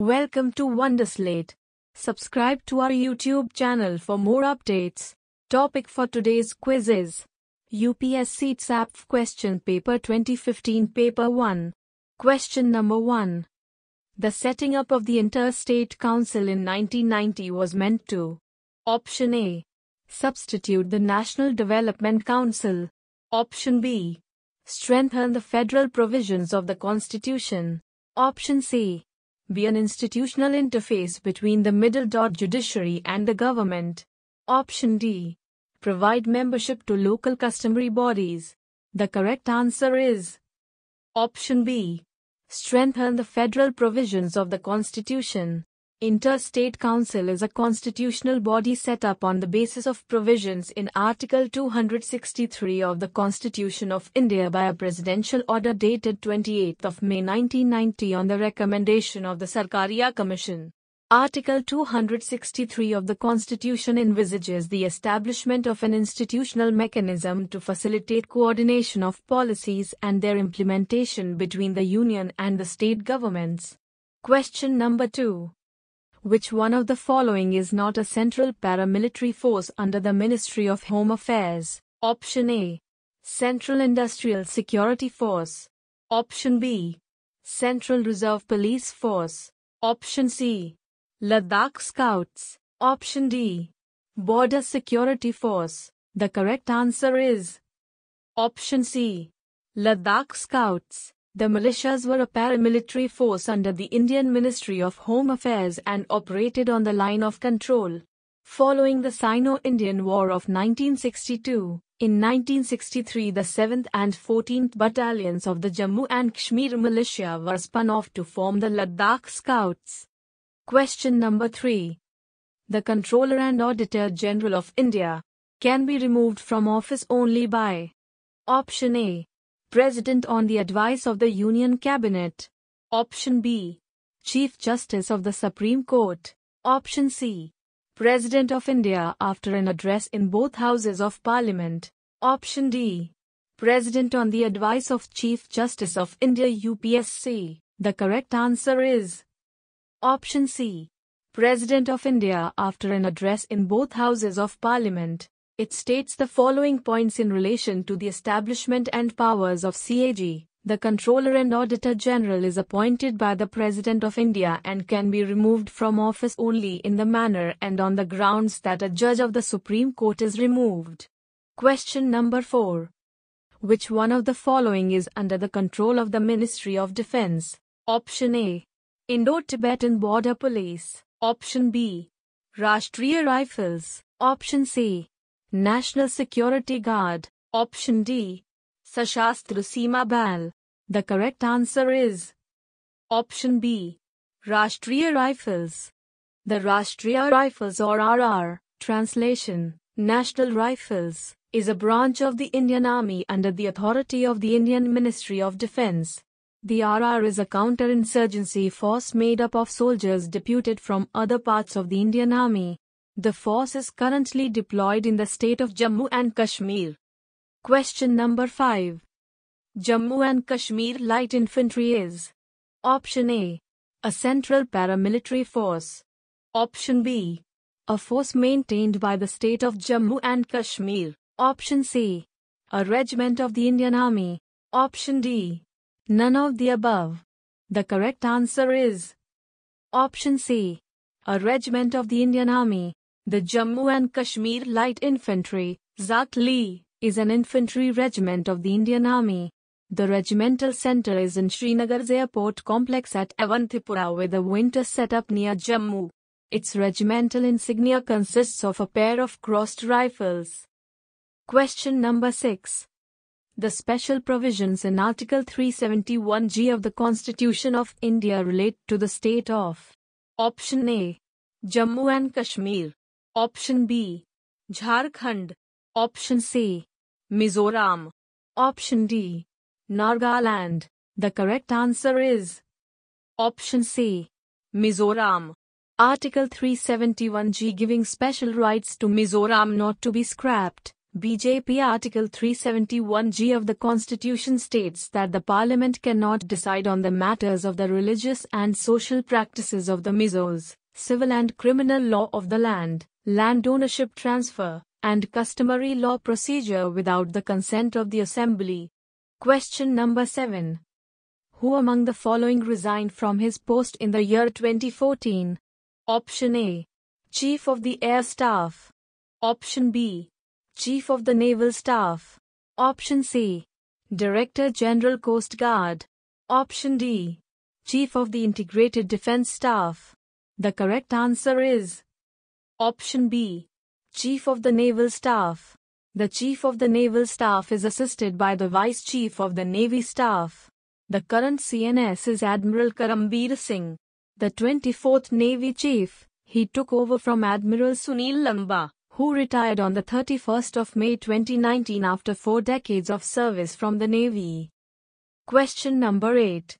Welcome to Wonderslate. Subscribe to our YouTube channel for more updates. Topic for today's quiz is UPSC TSAP Question Paper 2015 Paper 1. Question number 1. The setting up of the Interstate Council in 1990 was meant to Option A. Substitute the National Development Council. Option B. Strengthen the federal provisions of the Constitution. Option C be an institutional interface between the middle dot judiciary and the government. Option D. Provide membership to local customary bodies. The correct answer is Option B. Strengthen the federal provisions of the Constitution. Interstate Council is a constitutional body set up on the basis of provisions in Article 263 of the Constitution of India by a presidential order dated 28 May 1990 on the recommendation of the Sarkaria Commission. Article 263 of the Constitution envisages the establishment of an institutional mechanism to facilitate coordination of policies and their implementation between the Union and the state governments. Question number 2 which one of the following is not a central paramilitary force under the Ministry of Home Affairs? Option A. Central Industrial Security Force. Option B. Central Reserve Police Force. Option C. Ladakh Scouts. Option D. Border Security Force. The correct answer is Option C. Ladakh Scouts. The militias were a paramilitary force under the Indian Ministry of Home Affairs and operated on the line of control. Following the Sino-Indian War of 1962, in 1963 the 7th and 14th battalions of the Jammu and Kashmir militia were spun off to form the Ladakh Scouts. Question number 3. The Controller and Auditor General of India can be removed from office only by Option A President on the advice of the Union Cabinet. Option B. Chief Justice of the Supreme Court. Option C. President of India after an address in both Houses of Parliament. Option D. President on the advice of Chief Justice of India UPSC. The correct answer is Option C. President of India after an address in both Houses of Parliament. It states the following points in relation to the establishment and powers of CAG. The Controller and Auditor General is appointed by the President of India and can be removed from office only in the manner and on the grounds that a judge of the Supreme Court is removed. Question number 4. Which one of the following is under the control of the Ministry of Defense? Option A. Indo-Tibetan Border Police. Option B. Rashtriya Rifles. Option C. National Security Guard. Option D. Sashastra Seema Bal. The correct answer is Option B. Rashtriya Rifles. The Rashtriya Rifles or RR, translation, National Rifles, is a branch of the Indian Army under the authority of the Indian Ministry of Defense. The RR is a counterinsurgency force made up of soldiers deputed from other parts of the Indian Army the force is currently deployed in the state of Jammu and Kashmir. Question number 5. Jammu and Kashmir Light Infantry is Option A. A central paramilitary force. Option B. A force maintained by the state of Jammu and Kashmir. Option C. A regiment of the Indian Army. Option D. None of the above. The correct answer is Option C. A regiment of the Indian Army. The Jammu and Kashmir Light Infantry, Zakli, is an infantry regiment of the Indian Army. The regimental center is in Srinagar's airport complex at Avantipura with a winter setup near Jammu. Its regimental insignia consists of a pair of crossed rifles. Question number 6. The special provisions in Article 371G of the Constitution of India relate to the state of Option A. Jammu and Kashmir Option B. Jharkhand. Option C. Mizoram. Option D. Nagaland. The correct answer is Option C. Mizoram. Article 371G giving special rights to Mizoram not to be scrapped. BJP Article 371G of the Constitution states that the Parliament cannot decide on the matters of the religious and social practices of the Mizos, civil and criminal law of the land, land ownership transfer, and customary law procedure without the consent of the assembly. Question number 7. Who among the following resigned from his post in the year 2014? Option A. Chief of the Air Staff. Option B. Chief of the Naval Staff. Option C. Director General Coast Guard. Option D. Chief of the Integrated Defense Staff. The correct answer is Option B. Chief of the Naval Staff. The Chief of the Naval Staff is assisted by the Vice Chief of the Navy Staff. The current CNS is Admiral Karambir Singh. The 24th Navy Chief, he took over from Admiral Sunil Lamba, who retired on the 31st of May 2019 after four decades of service from the Navy. Question number 8.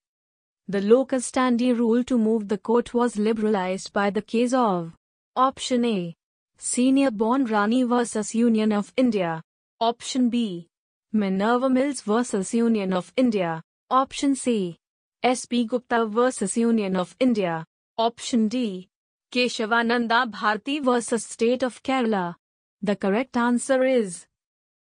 The locus standi rule to move the court was liberalized by the case of Option A. Senior Born Rani vs Union of India. Option B. Minerva Mills vs Union of India. Option C. S.P. Gupta vs Union of India. Option D. Keshavananda Bharti vs State of Kerala. The correct answer is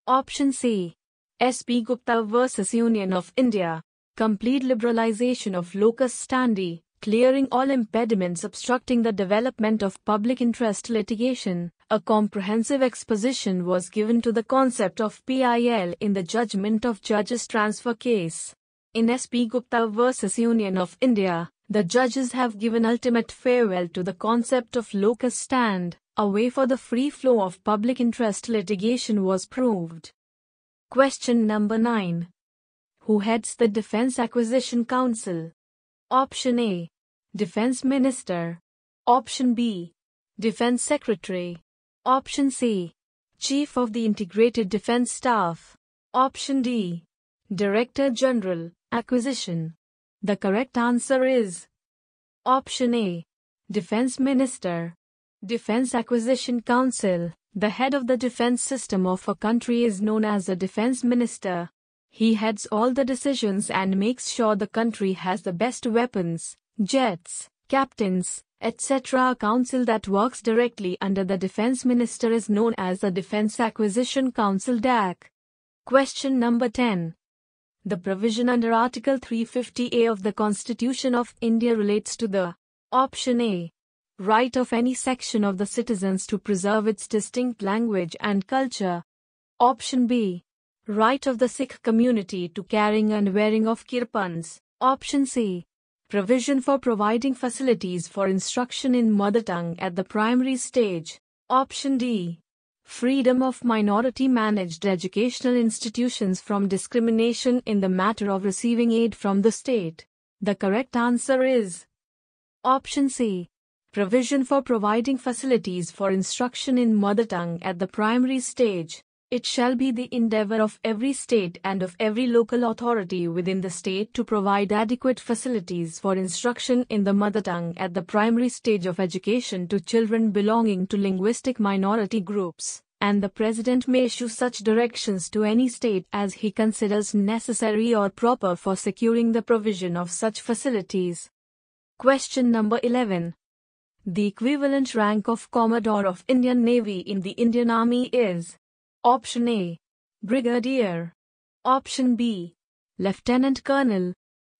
Option C. S.P. Gupta vs Union of India. Complete liberalization of locus standi clearing all impediments obstructing the development of public interest litigation. A comprehensive exposition was given to the concept of PIL in the judgment of judges transfer case. In SP Gupta versus Union of India, the judges have given ultimate farewell to the concept of locus stand, a way for the free flow of public interest litigation was proved. Question number 9. Who heads the Defense Acquisition Council? Option A Defense Minister. Option B Defense Secretary. Option C Chief of the Integrated Defense Staff. Option D Director General Acquisition. The correct answer is Option A Defense Minister. Defense Acquisition Council. The head of the defense system of a country is known as the defense minister. He heads all the decisions and makes sure the country has the best weapons, jets, captains, etc. A council that works directly under the defense minister is known as the Defense Acquisition Council DAC. Question number 10. The provision under Article 350A of the Constitution of India relates to the option A right of any section of the citizens to preserve its distinct language and culture. Option B Right of the Sikh community to carrying and wearing of kirpans. Option C. Provision for providing facilities for instruction in mother tongue at the primary stage. Option D. Freedom of minority managed educational institutions from discrimination in the matter of receiving aid from the state. The correct answer is Option C. Provision for providing facilities for instruction in mother tongue at the primary stage. It shall be the endeavor of every state and of every local authority within the state to provide adequate facilities for instruction in the mother tongue at the primary stage of education to children belonging to linguistic minority groups, and the President may issue such directions to any state as he considers necessary or proper for securing the provision of such facilities. Question number 11. The equivalent rank of Commodore of Indian Navy in the Indian Army is Option A. Brigadier. Option B. Lieutenant Colonel.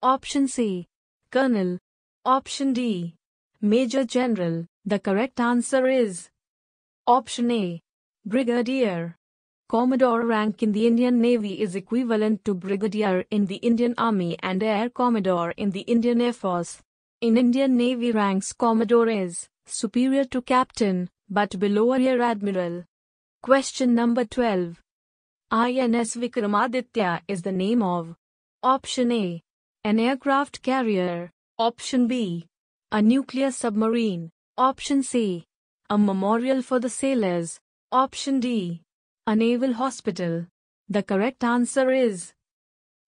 Option C. Colonel. Option D. Major General. The correct answer is Option A. Brigadier. Commodore rank in the Indian Navy is equivalent to Brigadier in the Indian Army and Air Commodore in the Indian Air Force. In Indian Navy ranks Commodore is superior to Captain, but below Rear Admiral. Question number 12. INS Vikramaditya is the name of Option A. An aircraft carrier. Option B. A nuclear submarine. Option C. A memorial for the sailors. Option D. A naval hospital. The correct answer is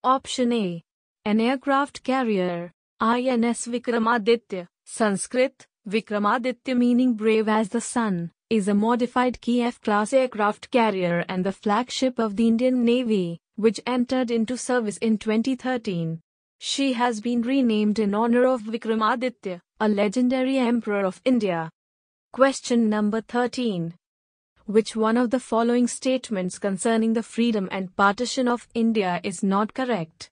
Option A. An aircraft carrier. INS Vikramaditya. Sanskrit, Vikramaditya meaning brave as the sun is a modified Kiev class aircraft carrier and the flagship of the Indian Navy, which entered into service in 2013. She has been renamed in honor of Vikramaditya, a legendary emperor of India. Question number 13. Which one of the following statements concerning the freedom and partition of India is not correct?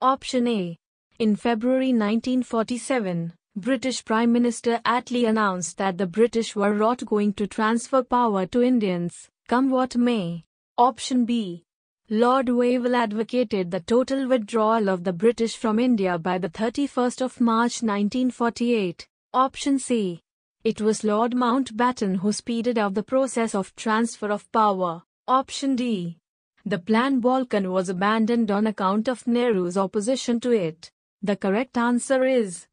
Option A. In February 1947, British Prime Minister Attlee announced that the British were not going to transfer power to Indians, come what may. Option B. Lord Wavell advocated the total withdrawal of the British from India by the 31st of March 1948. Option C. It was Lord Mountbatten who speeded up the process of transfer of power. Option D. The Plan Balkan was abandoned on account of Nehru's opposition to it. The correct answer is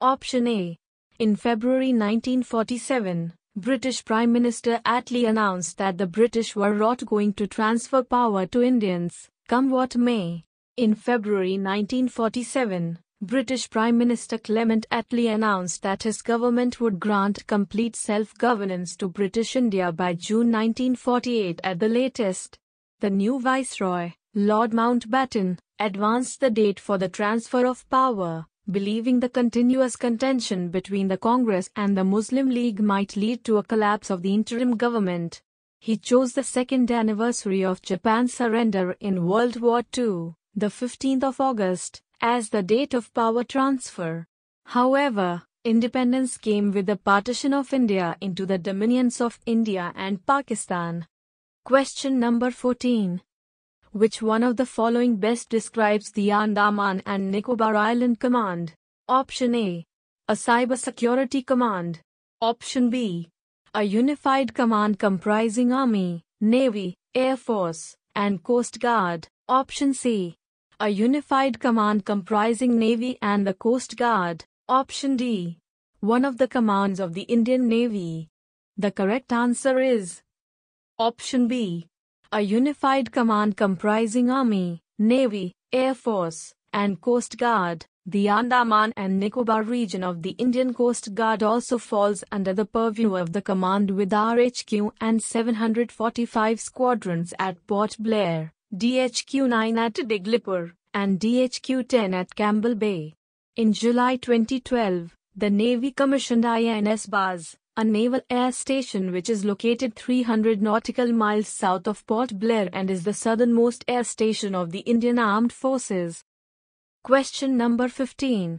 Option A. In February 1947, British Prime Minister Attlee announced that the British were not going to transfer power to Indians, come what may. In February 1947, British Prime Minister Clement Attlee announced that his government would grant complete self-governance to British India by June 1948 at the latest. The new Viceroy, Lord Mountbatten, advanced the date for the transfer of power, believing the continuous contention between the Congress and the Muslim League might lead to a collapse of the interim government. He chose the second anniversary of Japan's surrender in World War II, the 15th of August, as the date of power transfer. However, independence came with the partition of India into the dominions of India and Pakistan. Question number 14. Which one of the following best describes the Andaman and Nicobar Island Command? Option A. A cybersecurity command. Option B. A unified command comprising Army, Navy, Air Force, and Coast Guard. Option C. A unified command comprising Navy and the Coast Guard. Option D. One of the commands of the Indian Navy. The correct answer is Option B a unified command comprising Army, Navy, Air Force, and Coast Guard. The Andaman and Nicobar region of the Indian Coast Guard also falls under the purview of the command with RHQ and 745 squadrons at Port Blair, DHQ 9 at Diglipur, and DHQ 10 at Campbell Bay. In July 2012, the Navy commissioned INS Bas a naval air station which is located 300 nautical miles south of Port Blair and is the southernmost air station of the Indian Armed Forces. Question number 15.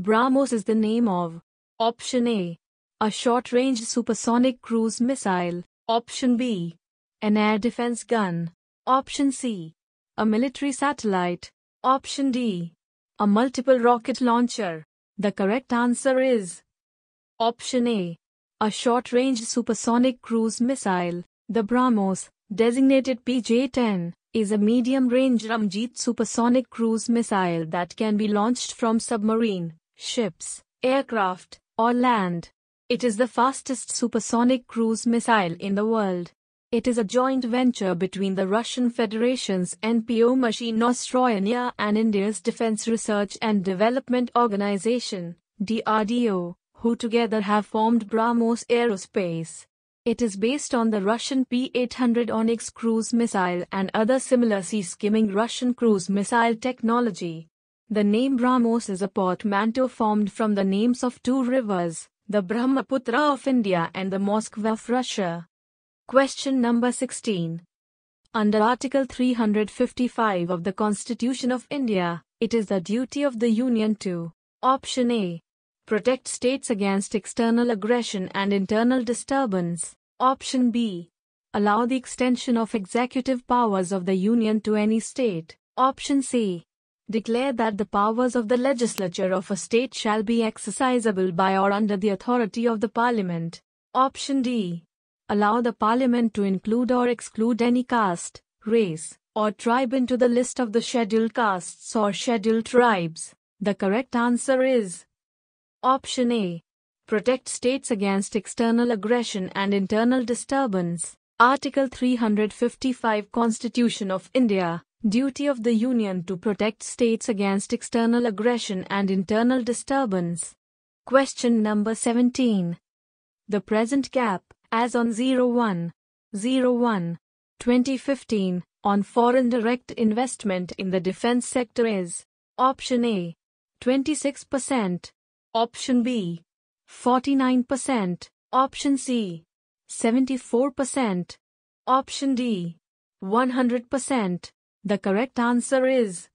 BrahMos is the name of Option A. A short range supersonic cruise missile. Option B. An air defense gun. Option C. A military satellite. Option D. A multiple rocket launcher. The correct answer is Option A a short-range supersonic cruise missile, the BrahMos, designated PJ-10, is a medium-range Ramjet supersonic cruise missile that can be launched from submarine, ships, aircraft, or land. It is the fastest supersonic cruise missile in the world. It is a joint venture between the Russian Federation's NPO machine Nostroynia and India's Defense Research and Development Organization, DRDO who together have formed BrahMos Aerospace. It is based on the Russian P-800 Onyx cruise missile and other similar sea-skimming Russian cruise missile technology. The name BrahMos is a portmanteau formed from the names of two rivers, the Brahmaputra of India and the Moskva of Russia. Question number 16. Under Article 355 of the Constitution of India, it is the duty of the Union to Option A. Protect states against external aggression and internal disturbance. Option B. Allow the extension of executive powers of the Union to any state. Option C. Declare that the powers of the legislature of a state shall be exercisable by or under the authority of the parliament. Option D. Allow the parliament to include or exclude any caste, race, or tribe into the list of the scheduled castes or scheduled tribes. The correct answer is Option A. Protect states against external aggression and internal disturbance. Article 355 Constitution of India. Duty of the Union to protect states against external aggression and internal disturbance. Question number 17. The present gap, as on 01, 01, 2015, on foreign direct investment in the defense sector is Option A 26%, Option B 49%, Option C 74%, Option D 100%. The correct answer is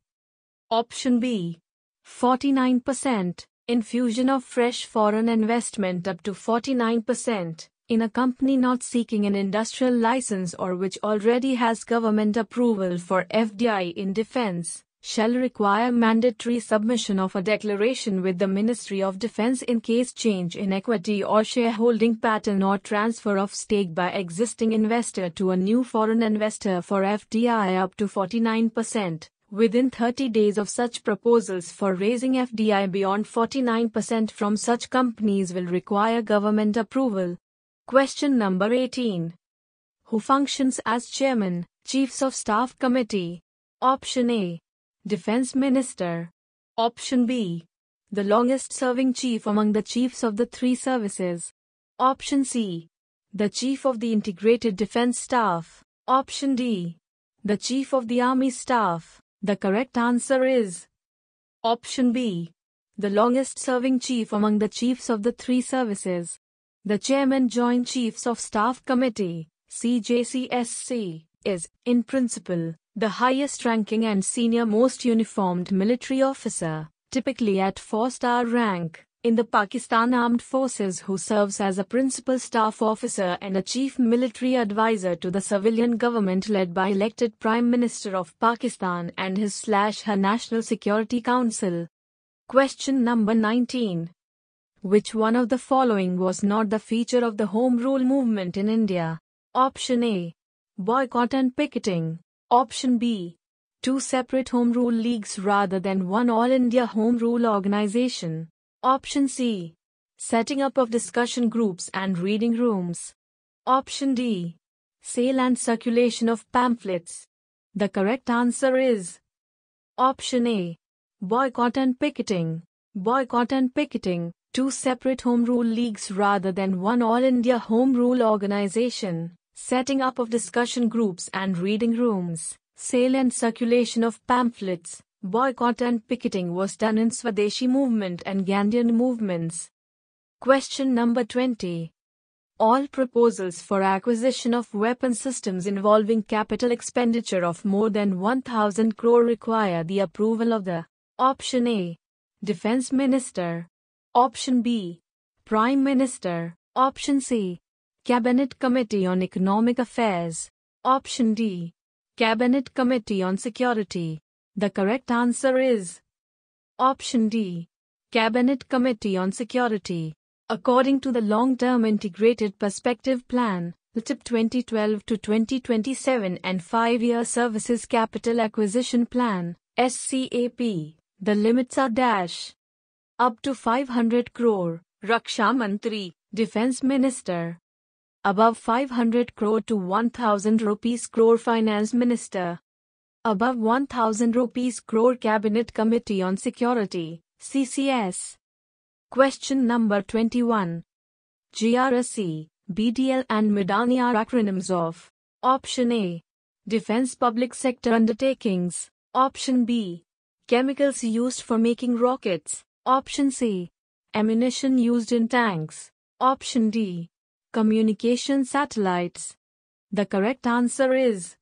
Option B 49%. Infusion of fresh foreign investment up to 49% in a company not seeking an industrial license or which already has government approval for FDI in defense, shall require mandatory submission of a declaration with the Ministry of Defense in case change in equity or shareholding pattern or transfer of stake by existing investor to a new foreign investor for FDI up to 49%, within 30 days of such proposals for raising FDI beyond 49% from such companies will require government approval. Question number 18. Who functions as chairman, chiefs of staff committee? Option A. Defense Minister. Option B. The longest serving chief among the chiefs of the three services. Option C. The chief of the Integrated Defense Staff. Option D. The chief of the Army Staff. The correct answer is Option B. The longest serving chief among the chiefs of the three services. The Chairman Joint Chiefs of Staff Committee, CJCSC, is, in principle, the highest ranking and senior most uniformed military officer, typically at four-star rank, in the Pakistan Armed Forces who serves as a principal staff officer and a chief military advisor to the civilian government led by elected Prime Minister of Pakistan and his slash her National Security Council. Question number 19. Which one of the following was not the feature of the Home Rule movement in India? Option A. Boycott and picketing. Option B. Two separate Home Rule leagues rather than one All India Home Rule organization. Option C. Setting up of discussion groups and reading rooms. Option D. Sale and circulation of pamphlets. The correct answer is Option A. Boycott and picketing. Boycott and picketing, two separate Home Rule leagues rather than one All India Home Rule organization setting up of discussion groups and reading rooms, sale and circulation of pamphlets, boycott and picketing was done in Swadeshi movement and Gandhian movements. Question number 20. All proposals for acquisition of weapon systems involving capital expenditure of more than 1000 crore require the approval of the Option A. Defense Minister. Option B. Prime Minister. Option C. Cabinet Committee on Economic Affairs. Option D. Cabinet Committee on Security. The correct answer is Option D. Cabinet Committee on Security. According to the Long Term Integrated Perspective Plan, the TIP 2012 to 2027 and 5 year Services Capital Acquisition Plan, SCAP, the limits are dash up to 500 crore. Raksha Mantri, Defense Minister above 500 crore to 1000 rupees crore finance minister above 1000 rupees crore cabinet committee on security ccs question number 21 grsc bdl and midani are acronyms of option a defense public sector undertakings option b chemicals used for making rockets option c ammunition used in tanks option d Communication satellites. The correct answer is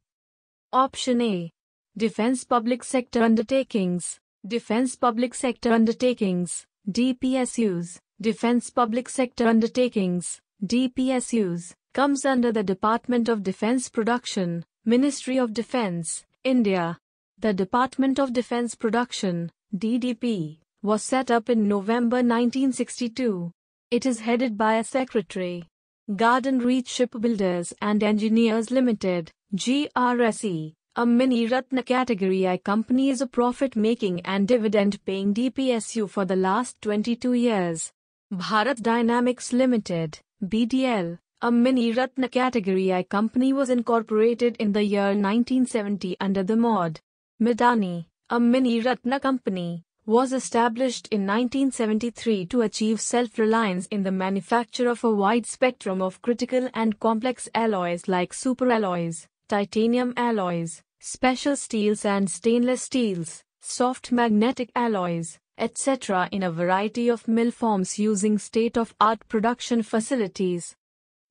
Option A. Defense Public Sector Undertakings. Defense Public Sector Undertakings, DPSUs. Defense Public Sector Undertakings, DPSUs, comes under the Department of Defense Production, Ministry of Defense, India. The Department of Defense Production, DDP, was set up in November 1962. It is headed by a secretary, Garden Reach Shipbuilders and Engineers Limited, GRSE, a mini Ratna category I company is a profit making and dividend paying DPSU for the last 22 years. Bharat Dynamics Limited, BDL, a mini Ratna category I company was incorporated in the year 1970 under the mod Midani, a mini Ratna company, was established in 1973 to achieve self-reliance in the manufacture of a wide spectrum of critical and complex alloys like superalloys, titanium alloys, special steels and stainless steels, soft magnetic alloys, etc. in a variety of mill forms using state-of-art production facilities.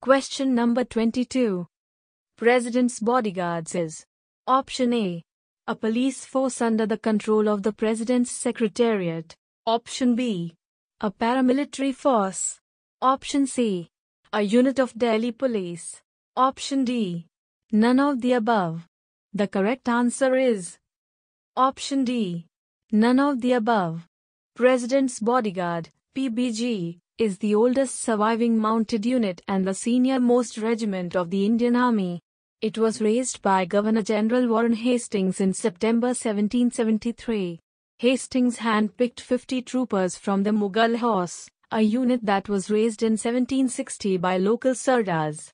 Question number 22. President's Bodyguards is Option A a police force under the control of the President's Secretariat. Option B. A paramilitary force. Option C. A unit of Delhi police. Option D. None of the above. The correct answer is Option D. None of the above. President's Bodyguard, PBG, is the oldest surviving mounted unit and the senior most regiment of the Indian Army. It was raised by Governor General Warren Hastings in September 1773. Hastings handpicked 50 troopers from the Mughal Horse, a unit that was raised in 1760 by local sardars.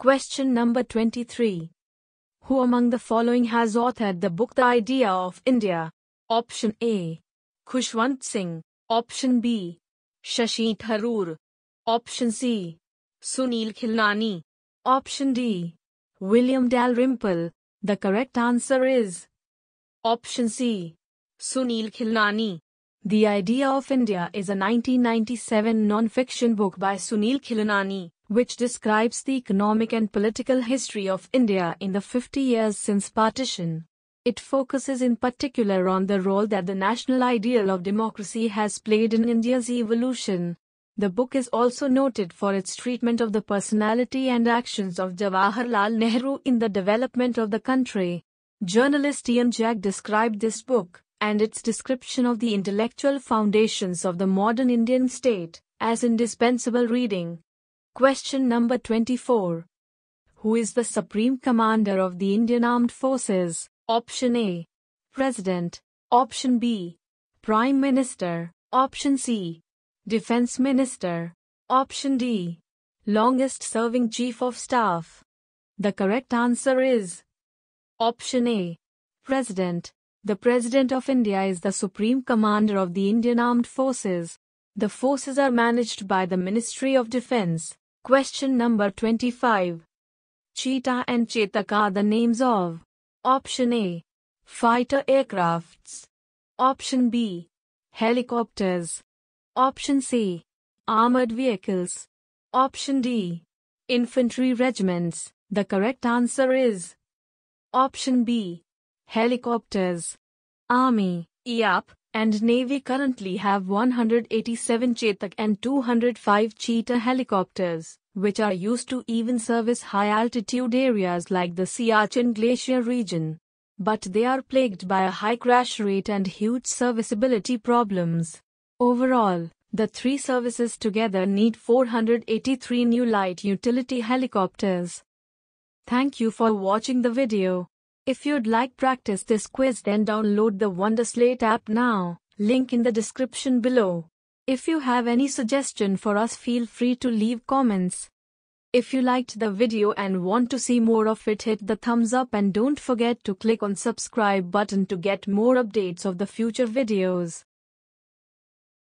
Question number 23. Who among the following has authored the book The Idea of India? Option A. Kushwant Singh. Option B. Shashi Tharoor. Option C. Sunil Khilnani. Option D. William Dalrymple. The correct answer is option C. Sunil Khilnani. The Idea of India is a 1997 non-fiction book by Sunil Khilnani, which describes the economic and political history of India in the 50 years since partition. It focuses in particular on the role that the national ideal of democracy has played in India's evolution, the book is also noted for its treatment of the personality and actions of Jawaharlal Nehru in the development of the country. Journalist Ian Jack described this book, and its description of the intellectual foundations of the modern Indian state, as indispensable reading. Question number 24 Who is the Supreme Commander of the Indian Armed Forces? Option A President. Option B Prime Minister. Option C Defense Minister. Option D. Longest serving Chief of Staff. The correct answer is Option A. President. The President of India is the Supreme Commander of the Indian Armed Forces. The forces are managed by the Ministry of Defense. Question number 25. Cheetah and Chetak are the names of Option A. Fighter aircrafts. Option B. Helicopters. Option C. Armored vehicles. Option D. Infantry regiments. The correct answer is Option B. Helicopters. Army, IAP, and Navy currently have 187 Chetak and 205 Cheetah helicopters, which are used to even service high altitude areas like the Siachen Glacier region. But they are plagued by a high crash rate and huge serviceability problems. Overall, the three services together need 483 new light utility helicopters. Thank you for watching the video. If you'd like practice this quiz then download the Wonderslate app now, link in the description below. If you have any suggestion for us feel free to leave comments. If you liked the video and want to see more of it hit the thumbs up and don't forget to click on subscribe button to get more updates of the future videos.